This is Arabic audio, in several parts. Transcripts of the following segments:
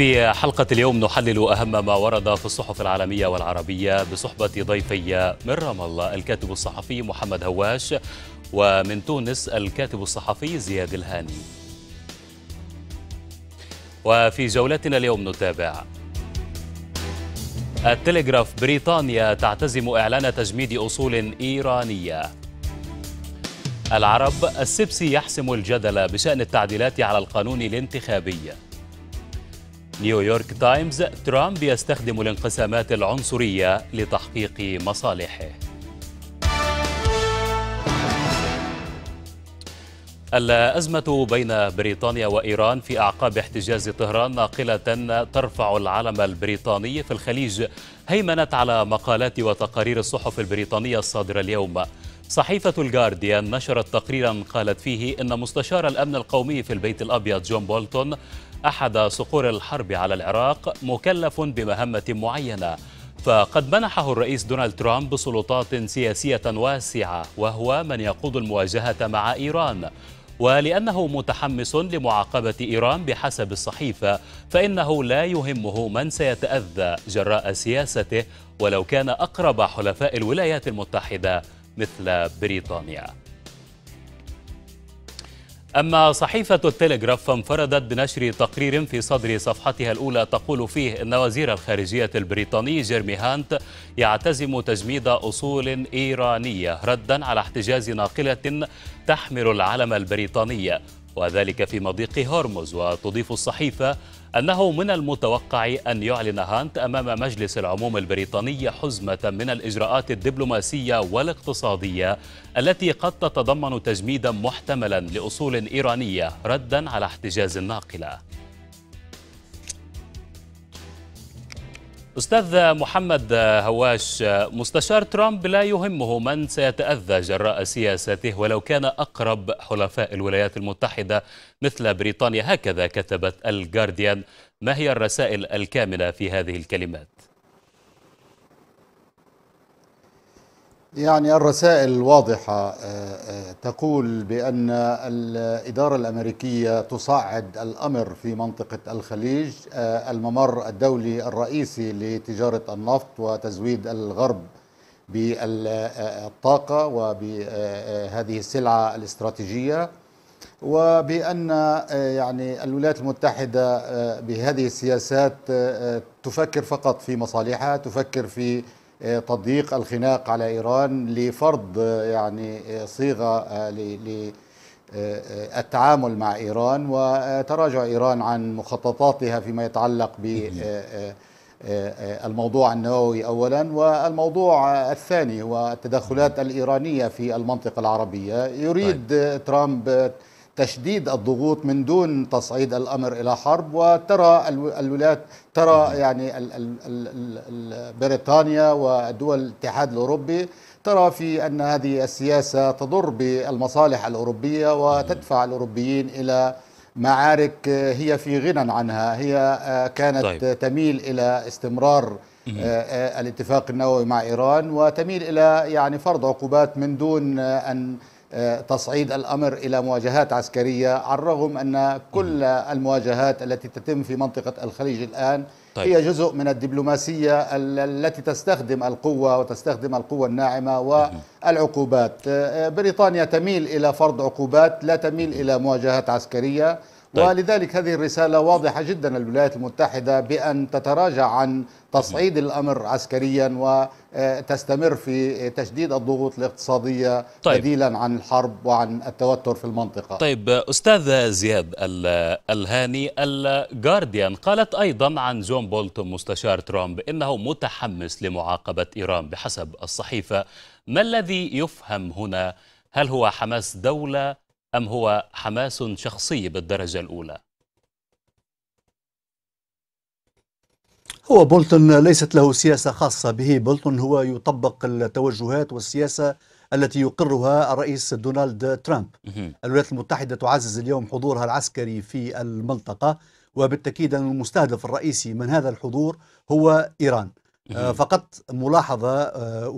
في حلقة اليوم نحلل أهم ما ورد في الصحف العالمية والعربية بصحبة ضيفي من رام الله الكاتب الصحفي محمد هواش ومن تونس الكاتب الصحفي زياد الهاني وفي جولتنا اليوم نتابع التلغراف بريطانيا تعتزم إعلان تجميد أصول إيرانية العرب السبسي يحسم الجدل بشأن التعديلات على القانون الانتخابي نيويورك تايمز ترامب يستخدم الانقسامات العنصرية لتحقيق مصالحه الأزمة بين بريطانيا وإيران في أعقاب احتجاز طهران ناقلة ترفع العلم البريطاني في الخليج هيمنت على مقالات وتقارير الصحف البريطانية الصادرة اليوم صحيفة الجارديان نشرت تقريرا قالت فيه أن مستشار الأمن القومي في البيت الأبيض جون بولتون أحد صقور الحرب على العراق مكلف بمهمة معينة فقد منحه الرئيس دونالد ترامب سلطات سياسية واسعة وهو من يقود المواجهة مع إيران ولأنه متحمس لمعاقبة إيران بحسب الصحيفة فإنه لا يهمه من سيتأذى جراء سياسته ولو كان أقرب حلفاء الولايات المتحدة مثل بريطانيا أما صحيفة التلغراف فانفردت بنشر تقرير في صدر صفحتها الأولى تقول فيه أن وزير الخارجية البريطاني جيرمي هانت يعتزم تجميد أصول إيرانية ردا على احتجاز ناقلة تحمل العلم البريطاني وذلك في مضيق هرمز وتضيف الصحيفة أنه من المتوقع أن يعلن هانت أمام مجلس العموم البريطاني حزمة من الإجراءات الدبلوماسية والاقتصادية التي قد تتضمن تجميدا محتملا لأصول إيرانية ردا على احتجاز الناقلة أستاذ محمد هواش مستشار ترامب لا يهمه من سيتأذى جراء سياسته ولو كان أقرب حلفاء الولايات المتحدة مثل بريطانيا هكذا كتبت الجارديان ما هي الرسائل الكامنة في هذه الكلمات؟ يعني الرسائل واضحة آه، آه، تقول بأن الإدارة الأمريكية تصعد الأمر في منطقة الخليج آه، الممر الدولي الرئيسي لتجارة النفط وتزويد الغرب بالطاقة وبهذه السلعة الاستراتيجية وبأن يعني الولايات المتحدة بهذه السياسات تفكر فقط في مصالحها تفكر في تضييق الخناق على إيران لفرض يعني صيغة آه، للتعامل آه، مع إيران وتراجع إيران عن مخططاتها فيما يتعلق ب آه، الموضوع النووي اولا والموضوع الثاني هو التدخلات الايرانيه في المنطقه العربيه طيب. يريد طيب. ترامب تشديد الضغوط من دون تصعيد الامر الى حرب وترى الولايات ترى يعني بريطانيا ودول الاتحاد الاوروبي ترى في ان هذه السياسه تضر بالمصالح الاوروبيه وتدفع الاوروبيين الى معارك هي في غنى عنها هي آه، كانت طيب. تميل الى استمرار آه، آه، الاتفاق النووي مع ايران وتميل الى يعني فرض عقوبات من دون ان تصعيد الامر الى مواجهات عسكريه على الرغم ان كل المواجهات التي تتم في منطقه الخليج الان طيب. هي جزء من الدبلوماسيه التي تستخدم القوه وتستخدم القوه الناعمه والعقوبات آه، بريطانيا تميل الى فرض عقوبات لا تميل الى مواجهات عسكريه طيب. ولذلك هذه الرسالة واضحة جدا للولايات المتحدة بأن تتراجع عن تصعيد الأمر عسكريا وتستمر آه، في تشديد الضغوط الاقتصادية طيب. بديلا عن الحرب وعن التوتر في المنطقة طيب أستاذ زياد الهاني الجارديان قالت أيضا عن جون بولتون مستشار ترامب إنه متحمس لمعاقبة إيران بحسب الصحيفة ما الذي يفهم هنا هل هو حماس دولة أم هو حماس شخصي بالدرجة الأولى؟ هو بولتون ليست له سياسة خاصة به بولتون هو يطبق التوجهات والسياسة التي يقرها الرئيس دونالد ترامب الولايات المتحدة تعزز اليوم حضورها العسكري في المنطقة وبالتأكيد أن المستهدف الرئيسي من هذا الحضور هو إيران فقط ملاحظة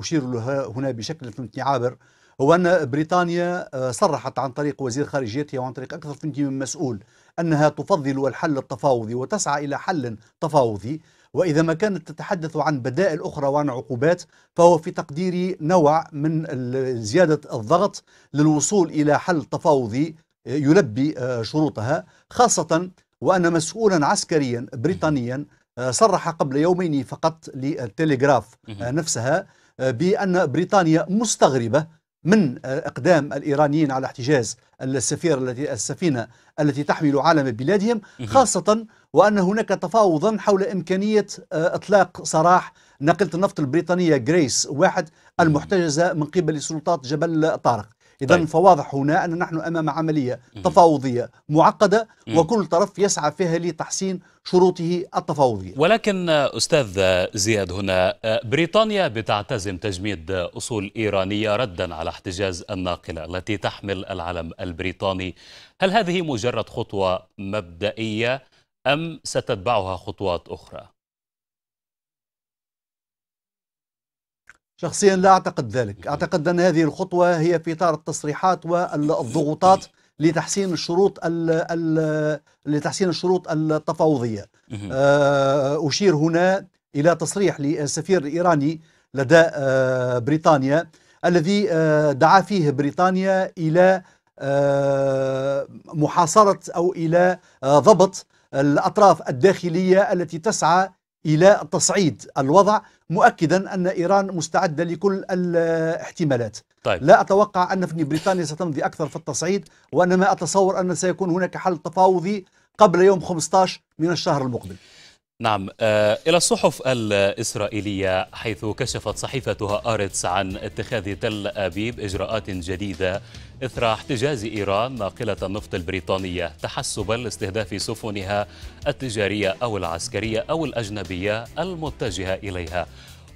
أشير لها هنا بشكل فهمتني عابر هو أن بريطانيا آه، صرحت عن طريق وزير خارجيتها وعن طريق أكثر من مسؤول أنها تفضل الحل التفاوضي وتسعى إلى حل تفاوضي وإذا ما كانت تتحدث عن بدائل أخرى وعن عقوبات فهو في تقديري نوع من زيادة الضغط للوصول إلى حل تفاوضي آه، يلبي آه، شروطها خاصة وأن مسؤولا عسكريا بريطانيا صرح قبل يومين فقط للتليغراف نفسها بأن بريطانيا مستغربة من آه، اقدام الايرانيين على احتجاز السفير التي السفينه التي تحمل علم بلادهم خاصه وان هناك تفاوضا حول امكانيه آه، اطلاق سراح ناقله النفط البريطانيه جريس واحد المحتجزه من قبل سلطات جبل طارق إذا طيب. فواضح هنا أن نحن أمام عملية تفاوضية معقدة وكل طرف يسعى فيها لتحسين شروطه التفاوضية ولكن أستاذ زياد هنا بريطانيا بتعتزم تجميد أصول إيرانية ردا على احتجاز الناقلة التي تحمل العلم البريطاني هل هذه مجرد خطوة مبدئية أم ستتبعها خطوات أخرى؟ شخصيا لا أعتقد ذلك أعتقد أن هذه الخطوة هي في إطار التصريحات والضغوطات لتحسين الشروط الـ الـ لتحسين الشروط التفاوضية آه، أشير هنا إلى تصريح للسفير الإيراني لدى آه، بريطانيا الذي آه، دعا فيه بريطانيا إلى محاصرة أو إلى ضبط الأطراف الداخلية التي تسعى إلى تصعيد الوضع مؤكدا أن إيران مستعدة لكل الاحتمالات طيب. لا أتوقع أن في بريطانيا ستمضي أكثر في التصعيد وإنما أتصور أن سيكون هناك حل تفاوضي قبل يوم 15 من الشهر المقبل نعم آه، إلى الصحف الإسرائيلية حيث كشفت صحيفتها آرتس عن اتخاذ تل أبيب إجراءات جديدة إثر احتجاز إيران ناقلة النفط البريطانية تحسبا لاستهداف سفنها التجارية أو العسكرية أو الأجنبية المتجهة إليها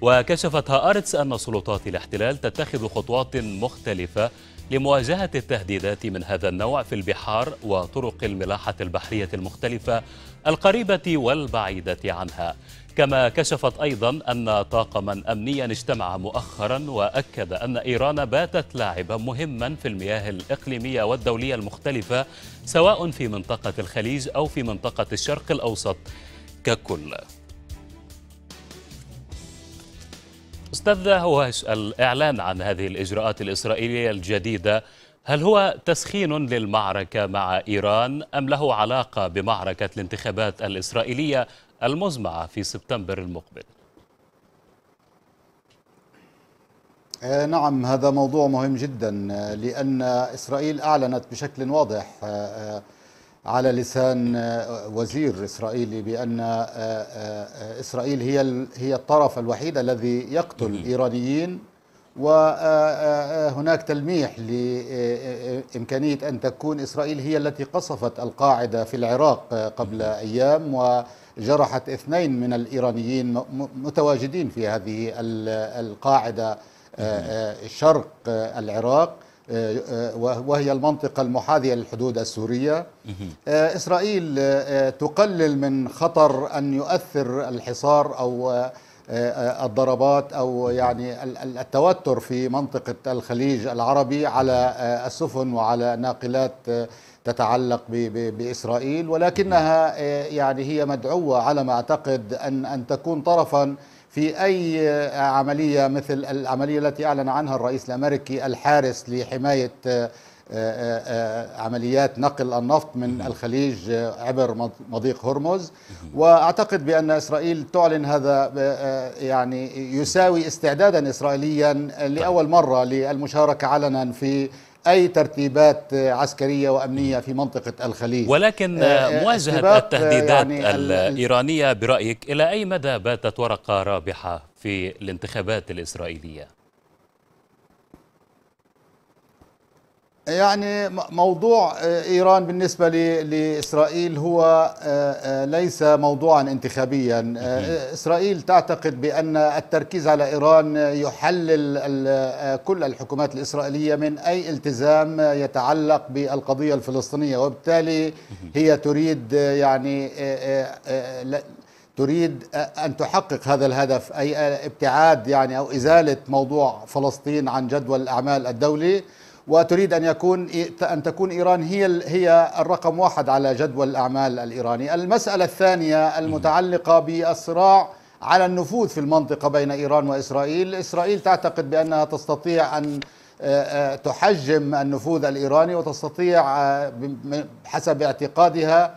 وكشفت هآرتس أن سلطات الاحتلال تتخذ خطوات مختلفة لمواجهة التهديدات من هذا النوع في البحار وطرق الملاحة البحرية المختلفة القريبة والبعيدة عنها كما كشفت أيضا أن طاقما أمنيا اجتمع مؤخرا وأكد أن إيران باتت لاعبا مهما في المياه الإقليمية والدولية المختلفة سواء في منطقة الخليج أو في منطقة الشرق الأوسط ككل استاذ هوش الإعلان عن هذه الإجراءات الإسرائيلية الجديدة هل هو تسخين للمعركة مع إيران أم له علاقة بمعركة الانتخابات الإسرائيلية المزمعة في سبتمبر المقبل؟ آه، نعم هذا موضوع مهم جدا آه، لأن إسرائيل أعلنت بشكل واضح آه، على لسان وزير إسرائيلي بأن إسرائيل هي هي الطرف الوحيد الذي يقتل إيرانيين وهناك تلميح لإمكانية أن تكون إسرائيل هي التي قصفت القاعدة في العراق قبل أيام وجرحت اثنين من الإيرانيين متواجدين في هذه القاعدة شرق العراق وهي المنطقة المحاذية للحدود السورية إسرائيل تقلل من خطر أن يؤثر الحصار أو آه، الضربات او يعني التوتر في منطقه الخليج العربي على آه، السفن وعلى ناقلات آه، تتعلق باسرائيل ولكنها يعني هي مدعوه على ما اعتقد ان ان تكون طرفا في اي عمليه مثل العمليه التي اعلن عنها الرئيس الامريكي الحارس لحمايه آه، آه، آه، عمليات نقل النفط من الخليج عبر مضيق هرمز واعتقد بان اسرائيل تعلن هذا يعني يساوي استعدادا اسرائيليا لاول مره للمشاركه علنا في اي ترتيبات عسكريه وامنيه في منطقه الخليج ولكن مواجهه التهديدات يعني الايرانيه برايك الى اي مدى باتت ورقه رابحه في الانتخابات الاسرائيليه يعني موضوع آه، ايران بالنسبه لاسرائيل هو آه، آه، ليس موضوعا انتخابيا اسرائيل تعتقد بان التركيز على ايران يحلل كل الحكومات الاسرائيليه من اي التزام يتعلق بالقضيه الفلسطينيه وبالتالي هي تريد يعني تريد أن تحقق هذا الهدف أي ابتعاد يعني أو إزالة موضوع فلسطين عن جدول الأعمال الدولي وتريد ان يكون ان تكون ايران هي هي الرقم واحد على جدول الاعمال الايراني. المساله الثانيه المتعلقه بالصراع على النفوذ في المنطقه بين ايران واسرائيل، اسرائيل تعتقد بانها تستطيع ان آه، آه، تحجم النفوذ الايراني وتستطيع آه، حسب اعتقادها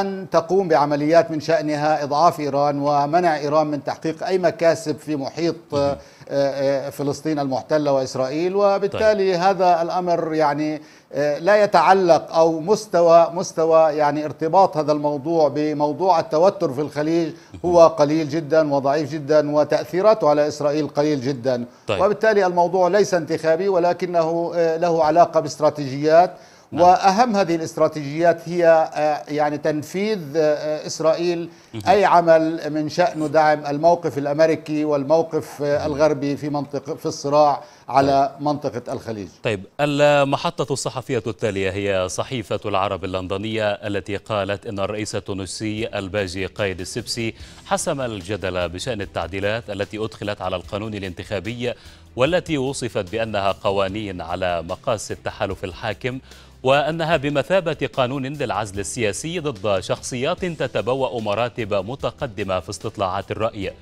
أن تقوم بعمليات من شأنها إضعاف إيران ومنع إيران من تحقيق أي مكاسب في محيط آه، آه، فلسطين المحتلة وإسرائيل وبالتالي طيب. هذا الأمر يعني آه، لا يتعلق أو مستوى مستوى يعني ارتباط هذا الموضوع بموضوع التوتر في الخليج هو قليل جدا وضعيف جدا وتأثيراته على إسرائيل قليل جدا طيب. وبالتالي الموضوع ليس انتخابي ولكنه له علاقة باستراتيجيات نعم. واهم هذه الاستراتيجيات هي آه، يعني تنفيذ آه، آه، اسرائيل اي عمل من شانه دعم الموقف الامريكي والموقف الغربي في منطقه في الصراع على طيب. منطقه الخليج. طيب المحطه الصحفيه التاليه هي صحيفه العرب اللندنيه التي قالت ان الرئيس التونسي الباجي قايد السبسي حسم الجدل بشان التعديلات التي ادخلت على القانون الانتخابي والتي وصفت بانها قوانين على مقاس التحالف الحاكم وأنها بمثابة قانون للعزل السياسي ضد شخصيات تتبوأ مراتب متقدمة في استطلاعات الرأي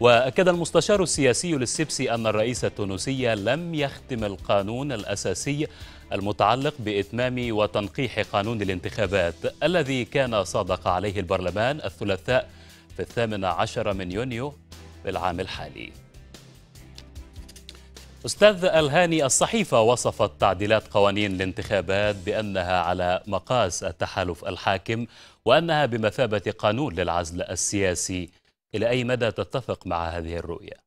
وأكد المستشار السياسي للسبسي أن الرئيس التونسي لم يختم القانون الأساسي المتعلق بإتمام وتنقيح قانون الانتخابات الذي كان صادق عليه البرلمان الثلاثاء في الثامن عشر من يونيو بالعام الحالي أستاذ الهاني الصحيفة وصفت تعديلات قوانين الانتخابات بأنها على مقاس التحالف الحاكم وأنها بمثابة قانون للعزل السياسي إلى أي مدى تتفق مع هذه الرؤية؟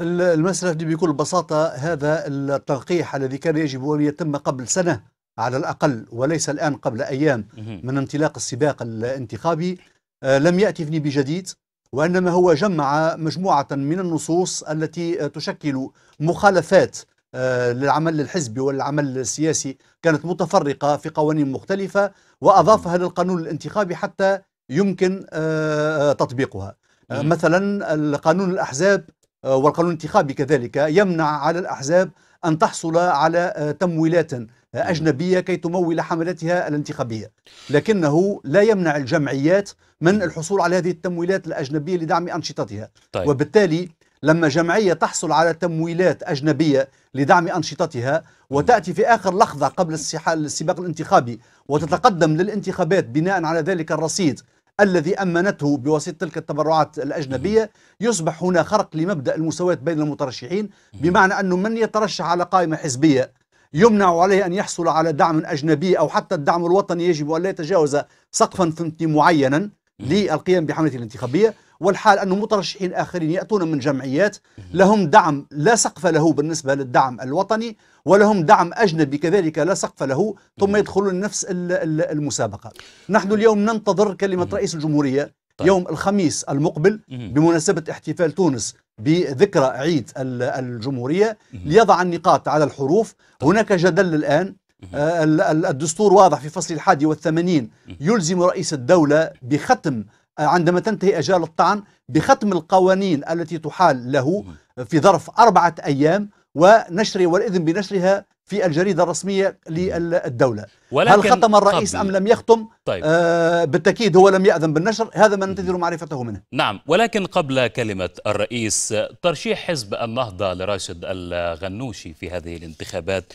المسألة بكل بساطة هذا التلقيح الذي كان يجب أن يتم قبل سنة على الأقل وليس الآن قبل أيام من انطلاق السباق الانتخابي آه، لم يأتي بجديد وإنما هو جمع مجموعة من النصوص التي تشكل مخالفات آه، للعمل الحزبي والعمل السياسي كانت متفرقة في قوانين مختلفة وأضافها للقانون الانتخابي حتى يمكن آه، آه، تطبيقها مثلا قانون الأحزاب آه، والقانون الانتخابي كذلك يمنع على الأحزاب أن تحصل على آه، تمويلات آه، أجنبية كي تمول حملاتها الانتخابية لكنه لا يمنع الجمعيات من الحصول على هذه التمويلات الأجنبية لدعم أنشطتها طيب. وبالتالي لما جمعية تحصل على تمويلات أجنبية لدعم أنشطتها وتأتي في آخر لحظة قبل السباق الانتخابي وتتقدم للانتخابات بناء على ذلك الرصيد الذي أمنته بواسطة تلك التبرعات الأجنبية يصبح هنا خرق لمبدأ المساواة بين المترشحين بمعنى أنه من يترشح على قائمة حزبية يمنع عليه أن يحصل على دعم أجنبي أو حتى الدعم الوطني يجب أن لا يتجاوز سقفا فهمتني معينا للقيام بحملته الانتخابية والحال أن مترشحين آخرين يأتون من جمعيات لهم دعم لا سقف له بالنسبة للدعم الوطني ولهم دعم أجنبي كذلك لا سقف له ثم يدخلون نفس المسابقة نحن اليوم ننتظر كلمة رئيس الجمهورية طيب. يوم الخميس المقبل بمناسبة احتفال تونس بذكرى عيد الجمهورية ليضع النقاط على الحروف طيب. هناك جدل الآن آه، الدستور واضح في فصل الحادي والثمانين يلزم رئيس الدولة بختم آه، عندما تنتهي أجال الطعن بختم القوانين التي تحال له في ظرف أربعة أيام ونشر والإذن بنشرها في الجريدة الرسمية للدولة هل ختم الرئيس قبل. أم لم يختم طيب. آه بالتأكيد هو لم يأذن بالنشر هذا ما ننتظر معرفته منه نعم ولكن قبل كلمة الرئيس ترشيح حزب النهضة لراشد الغنوشي في هذه الانتخابات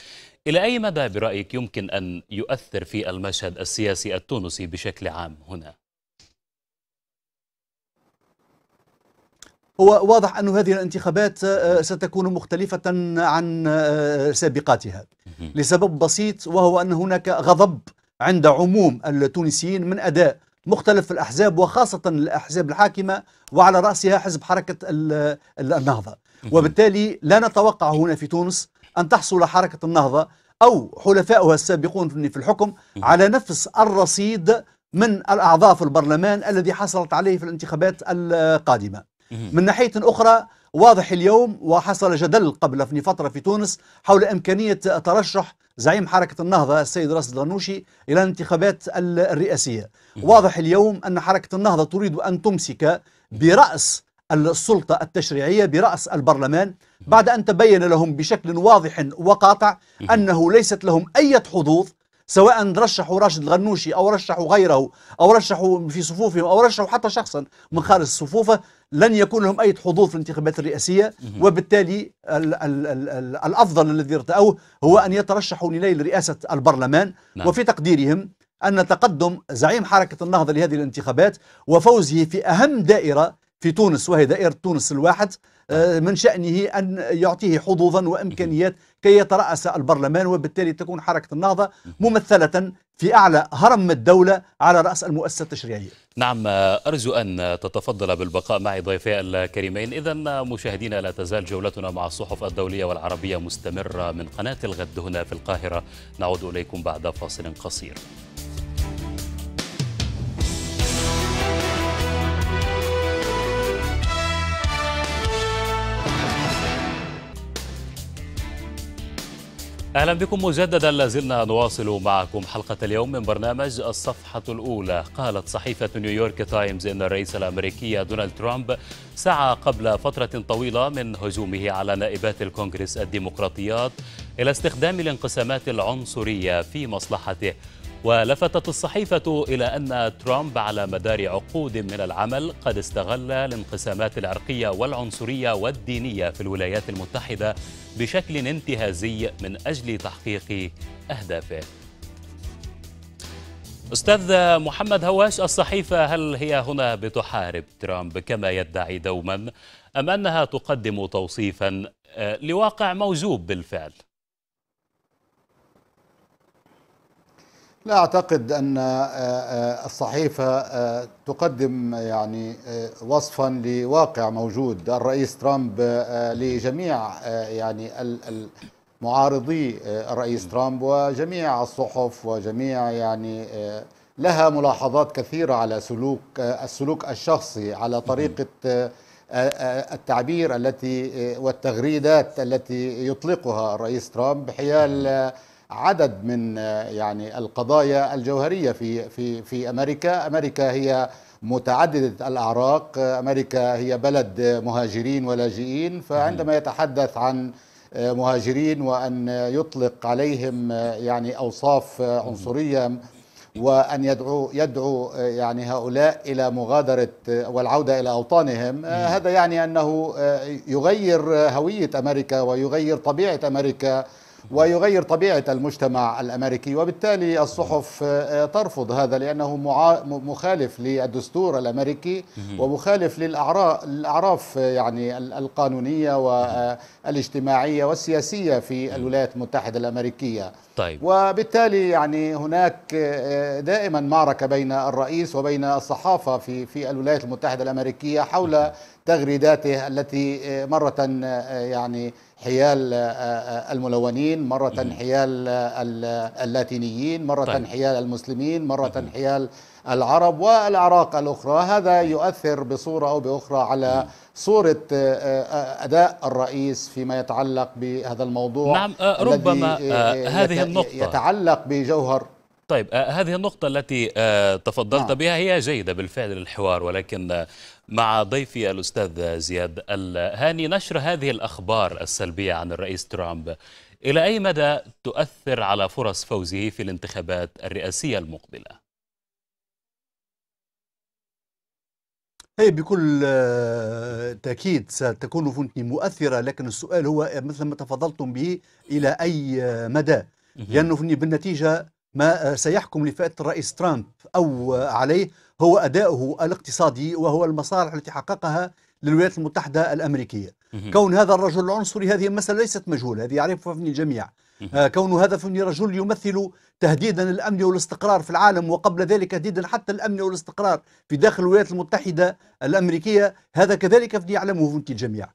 إلى أي مدى برأيك يمكن أن يؤثر في المشهد السياسي التونسي بشكل عام هنا؟ هو واضح أن هذه الانتخابات آه، آه، ستكون مختلفة عن آه، سابقاتها لسبب بسيط وهو أن هناك غضب عند عموم التونسيين من أداء مختلف الأحزاب وخاصة الأحزاب الحاكمة وعلى رأسها حزب حركة النهضة وبالتالي لا نتوقع هنا في تونس أن تحصل حركة النهضة أو حلفائها السابقون في الحكم على نفس الرصيد من الأعضاء في البرلمان الذي حصلت عليه في الانتخابات القادمة من ناحية أخرى واضح اليوم وحصل جدل قبل في فترة في تونس حول إمكانية ترشح زعيم حركة النهضة السيد راس الغنوشي إلى الانتخابات الرئاسية واضح اليوم أن حركة النهضة تريد أن تمسك برأس السلطة التشريعية برأس البرلمان بعد أن تبين لهم بشكل واضح وقاطع أنه ليست لهم أي حظوظ سواء رشحوا راشد الغنوشي أو رشحوا غيره أو رشحوا في صفوفهم أو رشحوا حتى شخصا من خارج صفوفه لن يكون لهم أي حظوظ في الانتخابات الرئاسية وبالتالي الـ الـ الـ الأفضل الذي ارتأوه هو أن يترشحوا لنيل رئاسة البرلمان نعم. وفي تقديرهم أن تقدم زعيم حركة النهضة لهذه الانتخابات وفوزه في أهم دائرة في تونس وهي دائرة تونس الواحد آه، من شأنه أن يعطيه حظوظا وإمكانيات كي يترأس البرلمان وبالتالي تكون حركة النهضة ممثلة في أعلى هرم الدولة على رأس المؤسسة التشريعية نعم أرجو أن تتفضل بالبقاء معي ضيفي الكريمين إذا مشاهدينا لا تزال جولتنا مع الصحف الدولية والعربية مستمرة من قناة الغد هنا في القاهرة نعود إليكم بعد فاصل قصير اهلا بكم مجددا لازلنا نواصل معكم حلقه اليوم من برنامج الصفحه الاولى قالت صحيفه نيويورك تايمز ان الرئيس الامريكي دونالد ترامب سعى قبل فتره طويله من هجومه على نائبات الكونغرس الديمقراطيات الى استخدام الانقسامات العنصريه في مصلحته ولفتت الصحيفة إلى أن ترامب على مدار عقود من العمل قد استغل الانقسامات العرقية والعنصرية والدينية في الولايات المتحدة بشكل انتهازي من أجل تحقيق أهدافه أستاذ محمد هواش الصحيفة هل هي هنا بتحارب ترامب كما يدعي دوما أم أنها تقدم توصيفا آه، لواقع موجود بالفعل؟ لا اعتقد ان آه، آه، الصحيفه آه، تقدم يعني وصفا لواقع موجود الرئيس ترامب لجميع يعني معارضي الرئيس ترامب وجميع الصحف وجميع يعني لها ملاحظات كثيره على سلوك السلوك الشخصي على طريقه التعبير التي والتغريدات التي يطلقها الرئيس ترامب حيال عدد من آه، يعني القضايا الجوهريه في في في امريكا، امريكا هي متعدده الاعراق، آه، امريكا هي بلد مهاجرين ولاجئين، فعندما يتحدث عن آه، مهاجرين وان يطلق عليهم يعني اوصاف عنصريه وان يدعو يدعو يعني هؤلاء الى مغادره والعوده الى اوطانهم هذا يعني انه يغير هويه امريكا ويغير طبيعه امريكا ويغير طبيعة المجتمع الأمريكي وبالتالي الصحف آه، آه، ترفض هذا لأنه مخالف للدستور الأمريكي ومخالف للأعراف آه، يعني القانونية والاجتماعية والسياسية في الولايات المتحدة الأمريكية طيب. وبالتالي يعني هناك دائما معركة بين الرئيس وبين الصحافة في في الولايات المتحدة الأمريكية حول تغريداته التي مرة يعني حيال آه، آه، الملونين مرة حيال آه، اللاتينيين مرة طيب. حيال المسلمين مرة حيال العرب والأعراق الأخرى هذا طيب. يؤثر بصورة أو بأخرى على صورة أداء الرئيس فيما يتعلق بهذا الموضوع نعم ربما هذه النقطة يتعلق بجوهر طيب هذه النقطة التي تفضلت نعم. بها هي جيدة بالفعل للحوار ولكن مع ضيفي الأستاذ زياد الهاني نشر هذه الأخبار السلبية عن الرئيس ترامب إلى أي مدى تؤثر على فرص فوزه في الانتخابات الرئاسية المقبلة؟ هي بكل آه، تأكيد ستكون فنتني مؤثرة لكن السؤال هو مثل ما تفضلتم به إلى أي آه، مدى لأنه يعني بالنتيجة ما آه، سيحكم لفئة الرئيس ترامب أو آه، عليه هو أداؤه الاقتصادي وهو المصالح التي حققها للولايات المتحدة الأمريكية كون هذا الرجل العنصري هذه المسألة ليست مجهولة هذه يعرفها فني الجميع آه، كون هذا فني رجل يمثل تهديدا الأمن والاستقرار في العالم وقبل ذلك تهديدا حتى الأمن والاستقرار في داخل الولايات المتحدة الأمريكية هذا كذلك فني يعلمه فني الجميع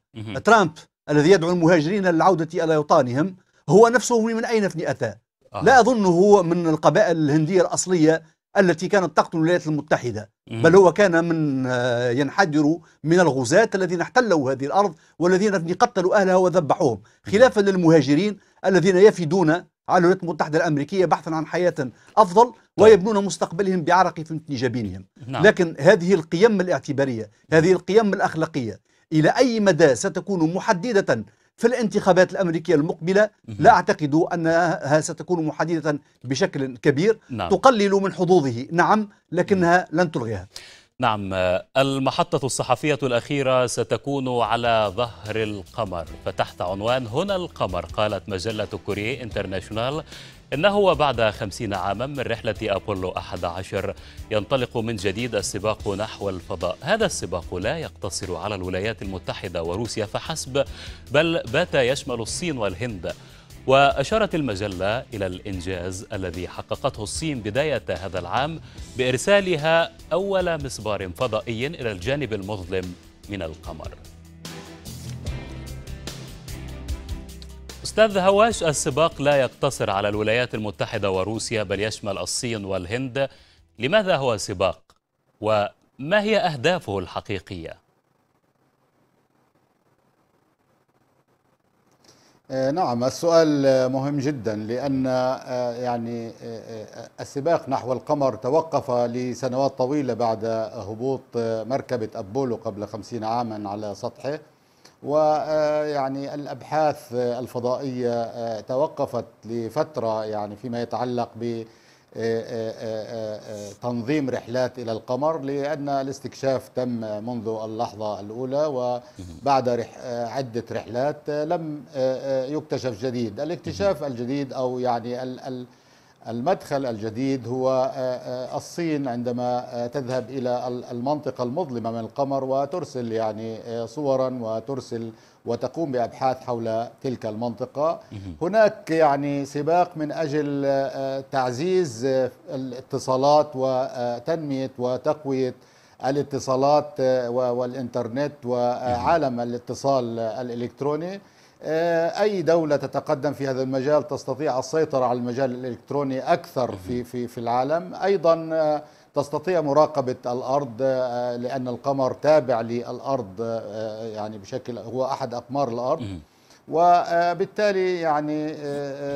ترامب الذي يدعو المهاجرين للعودة إلى أوطانهم هو نفسه من أين فني أتى لا أظنه هو من القبائل الهندية الأصلية التي كانت تقتل الولايات المتحدة بل هو كان من آه، ينحدر من الغزاة الذين احتلوا هذه الأرض والذين قتلوا أهلها وذبحوهم خلافا للمهاجرين الذين يفدون على الولايات المتحدة الأمريكية بحثا عن حياة أفضل طيب. ويبنون مستقبلهم بعرق في جبينهم نعم. لكن هذه القيم الاعتبارية هذه القيم الأخلاقية إلى أي مدى ستكون محددة في الانتخابات الأمريكية المقبلة لا أعتقد أنها ستكون محددة بشكل كبير نعم. تقلل من حظوظه نعم لكنها لن تلغيها نعم المحطة الصحفية الأخيرة ستكون على ظهر القمر فتحت عنوان هنا القمر قالت مجلة كوريه انترناشونال إنه وبعد خمسين عاما من رحلة أبولو 11 ينطلق من جديد السباق نحو الفضاء هذا السباق لا يقتصر على الولايات المتحدة وروسيا فحسب بل بات يشمل الصين والهند وأشارت المجلة إلى الإنجاز الذي حققته الصين بداية هذا العام بإرسالها أول مسبار فضائي إلى الجانب المظلم من القمر أستاذ هواش السباق لا يقتصر على الولايات المتحدة وروسيا بل يشمل الصين والهند لماذا هو سباق؟ وما هي أهدافه الحقيقية؟ آه، نعم السؤال مهم جدا لأن آه، يعني آه، السباق نحو القمر توقف لسنوات طويلة بعد هبوط مركبة أبولو قبل خمسين عاما على سطحه ويعني آه، الأبحاث الفضائية آه، توقفت لفترة يعني فيما يتعلق ب آه، تنظيم رحلات إلى القمر لأن الاستكشاف تم منذ اللحظة الأولى وبعد عدة رحلات لم يكتشف جديد الاكتشاف الجديد أو يعني ال ال المدخل الجديد هو آه، آه، الصين عندما آه، تذهب إلى المنطقة المظلمة من القمر وترسل يعني صورا وترسل وتقوم بأبحاث حول تلك المنطقة هناك يعني سباق من أجل تعزيز الاتصالات وتنمية وتقوية الاتصالات والإنترنت وعالم الاتصال الإلكتروني آه، أي دولة تتقدم في هذا المجال تستطيع السيطرة على المجال الإلكتروني أكثر في في في العالم أيضا آه، تستطيع مراقبة الأرض آه، لأن القمر تابع للأرض يعني بشكل هو أحد أقمار الأرض وبالتالي يعني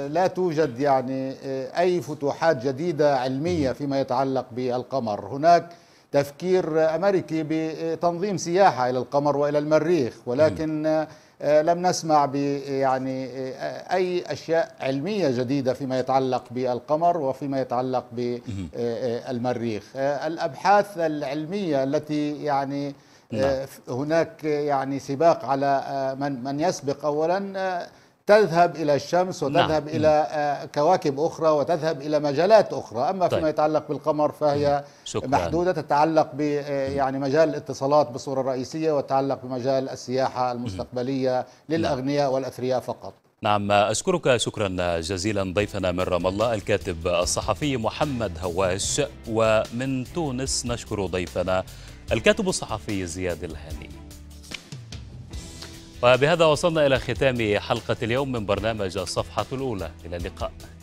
لا توجد يعني أي فتوحات جديدة علمية فيما يتعلق بالقمر هناك تفكير أمريكي بتنظيم سياحة إلى القمر وإلى المريخ ولكن آه، لم نسمع ب يعني آه، اي اشياء علميه جديده فيما يتعلق بالقمر وفيما يتعلق بالمريخ آه، الابحاث العلميه التي يعني نعم. هناك يعني سباق على من من يسبق اولا تذهب إلى الشمس نعم. وتذهب نعم. إلى آه، كواكب أخرى وتذهب إلى مجالات أخرى أما طيب. فيما يتعلق بالقمر فهي شكرا. محدودة تتعلق ب آه، يعني مجال الاتصالات بصورة رئيسية وتتعلق بمجال السياحة المستقبلية نعم. للأغنياء والأثرياء فقط نعم أشكرك شكرا جزيلا ضيفنا من رام الله الكاتب الصحفي محمد هواش ومن تونس نشكر ضيفنا الكاتب الصحفي زياد الهاني وبهذا وصلنا إلى ختام حلقة اليوم من برنامج الصفحة الأولى إلى اللقاء